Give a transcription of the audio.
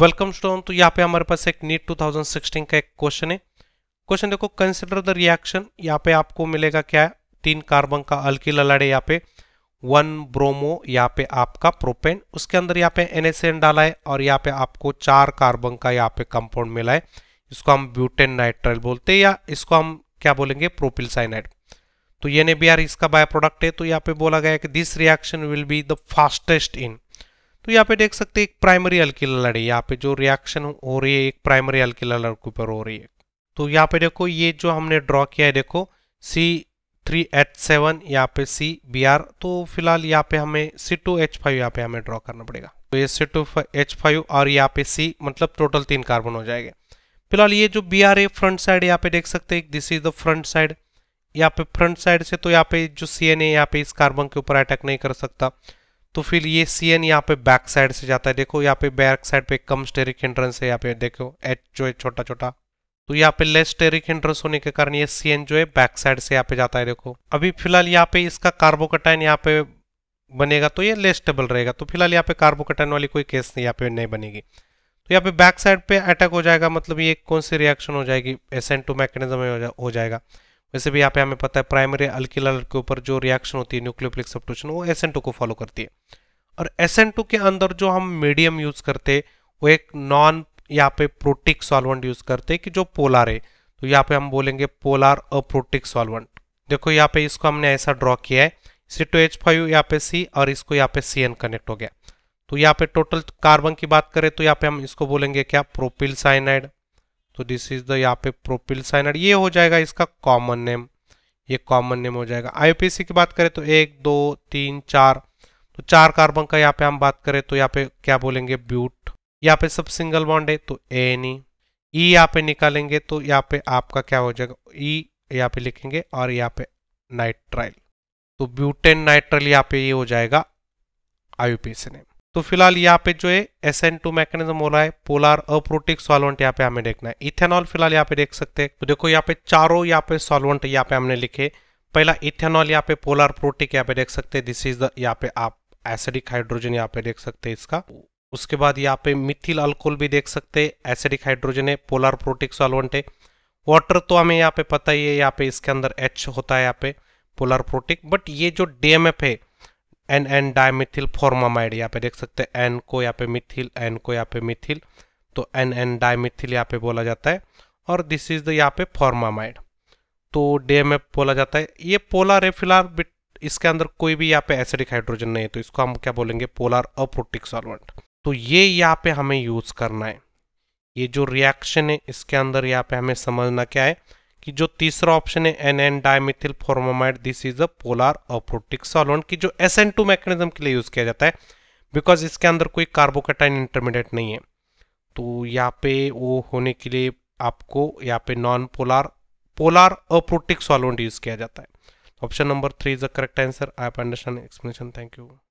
welcome stone तो यहाँ पे हमारे पास एक नीट 2016 का एक क्वेश्चन है क्वेश्चन देखो कंसिडर द रिएक्शन यहाँ पे आपको मिलेगा क्या तीन कार्बन का अल्किल अलाड़े यहाँ पे वन ब्रोमो यहाँ पे आपका प्रोपेन उसके अंदर यहाँ पे एन डाला है और यहाँ पे आपको चार कार्बन का यहाँ पे कंपाउंड मिला है इसको हम ब्यूटेन नाइट्राइल बोलते हैं या इसको हम क्या बोलेंगे प्रोपिल साइनाइड तो ये ने इसका बाय प्रोडक्ट है तो यहाँ पे बोला गया कि this reaction will be the fastest in तो यहाँ पे देख सकते हैं एक प्राइमरी अल्किल लड़ है यहाँ पे जो रिएक्शन हो रही है एक प्राइमरी अल्किल लड़ के ऊपर हो रही है तो यहाँ पे देखो ये जो हमने ड्रॉ किया है देखो सी थ्री एच सेवन यहाँ पे सी बी आर तो फिलहाल यहाँ पे हमें सी टू एच फाइव यहाँ पे हमें ड्रॉ करना पड़ेगा तो ये सी टू एच फाइव और यहाँ पे सी मतलब टोटल तीन कार्बन हो जाएगा फिलहाल ये जो बी आर है फ्रंट साइड यहाँ पे देख सकते हैं this is the front side यहाँ पे फ्रंट साइड से तो यहाँ पे जो सी एन है यहाँ पे इस कार्बन के ऊपर अटैक नहीं कर सकता तो फिर ये सी एन यहाँ पे बैक साइड से जाता है देखो यहाँ पे बैक साइड पे कम स्टेरिक एंट्रेंस है यहाँ पे देखो एच जो है छोटा छोटा तो यहाँ पे लेस टेरिक एंट्रेंस होने के कारण ये सी एन जो है बैक साइड से यहाँ पे जाता है देखो अभी फिलहाल यहाँ पे इसका कार्बोकटाइन यहाँ पे बनेगा तो ये लेस स्टेबल रहेगा तो फिलहाल यहाँ पे कार्बोकटाइन वाली कोई केस नहीं यहाँ पे नहीं बनेगी तो यहाँ पे बैक साइड पे अटैक हो जाएगा मतलब ये कौन सी रिएक्शन हो जाएगी एन टू मैकेनिज्म हो, जा, हो जाएगा वैसे भी यहाँ पे हमें पता है प्राइमरी अल्किलर के ऊपर जो रिएक्शन होती है न्यूक्लियोफिलिक सब्सटीट्यूशन वो एस को फॉलो करती है और एस के अंदर जो हम मीडियम यूज करते वो एक नॉन यहाँ पे प्रोटिक सॉल्वेंट यूज करते कि जो पोलार है तो यहाँ पे हम बोलेंगे पोलार अप्रोटिक सॉल्वेंट देखो यहाँ पे इसको हमने ऐसा ड्रॉ किया है सी टू एच फाइव यहाँ पे सी और इसको यहाँ पे सी एन कनेक्ट हो गया तो यहाँ पे टोटल कार्बन की बात करें तो यहाँ पे हम इसको बोलेंगे क्या प्रोपिल साइनाइड तो दिस इज द यहाँ पे प्रोपिल साइनाइड ये हो जाएगा इसका कॉमन नेम ये कॉमन नेम हो जाएगा आईपीसी की बात करें तो एक दो तीन चार तो चार कार्बन का यहाँ पे हम बात करें तो यहाँ पे क्या बोलेंगे ब्यूट यहाँ पे सब सिंगल बॉन्ड है तो ए नी ई यहाँ पे निकालेंगे तो यहाँ पे आपका क्या हो जाएगा ई e यहाँ पे लिखेंगे और यहाँ पे नाइट्राइल तो ब्यूटेन नाइट्राइल यहाँ पे ये यह हो जाएगा आयुपीसी नेम तो फिलहाल यहाँ पे जो है एस एन टू मैकेनिज्म हो रहा है पोलर अप्रोटिक सॉल्वेंट यहाँ पे हमें देखना है इथेनॉल फिलहाल यहाँ पे देख सकते हैं तो देखो यहाँ पे चारों यहाँ पे सॉल्वेंट यहाँ पे हमने लिखे पहला इथेनॉल यहाँ पे पोलर प्रोटिक यहाँ पे देख सकते हैं दिस इज द यहाँ पे आप एसिडिक हाइड्रोजन यहाँ पे देख सकते हैं इसका उसके बाद यहाँ पे मिथिल अल्कोहल भी देख सकते हैं एसिडिक हाइड्रोजन है पोलार प्रोटिक सॉल्वेंट है वाटर तो हमें यहाँ पे पता ही है यहाँ पे इसके अंदर एच होता है यहाँ पे पोलार प्रोटिक बट ये जो डी है एन एन डायमिथिल फॉर्मामाइड यहाँ पे देख सकते हैं एन को यहाँ पे मिथिल एन को यहाँ पे मिथिल तो एन एन डायमिथिल यहाँ पे बोला जाता है और दिस इज द यहाँ पे फॉर्मामाइड तो डी एम एफ बोला जाता है ये पोलर है फिलहाल इसके अंदर कोई भी यहाँ पे एसिडिक हाइड्रोजन नहीं है तो इसको हम क्या बोलेंगे पोलर अप्रोटिक सॉल्वेंट तो ये यहाँ पे हमें यूज करना है ये जो रिएक्शन है इसके अंदर यहाँ पे हमें समझना क्या है कि जो तीसरा ऑप्शन है N N dimethyl formamide this is a polar aprotic solvent की जो एस एन टू मैकेनिज्म के लिए यूज किया जाता है बिकॉज इसके अंदर कोई कार्बोकेटाइन इंटरमीडिएट नहीं है तो यहाँ पे वो होने के लिए आपको यहाँ पे non polar polar aprotic solvent use किया जाता है option number three is the correct answer I understand explanation thank you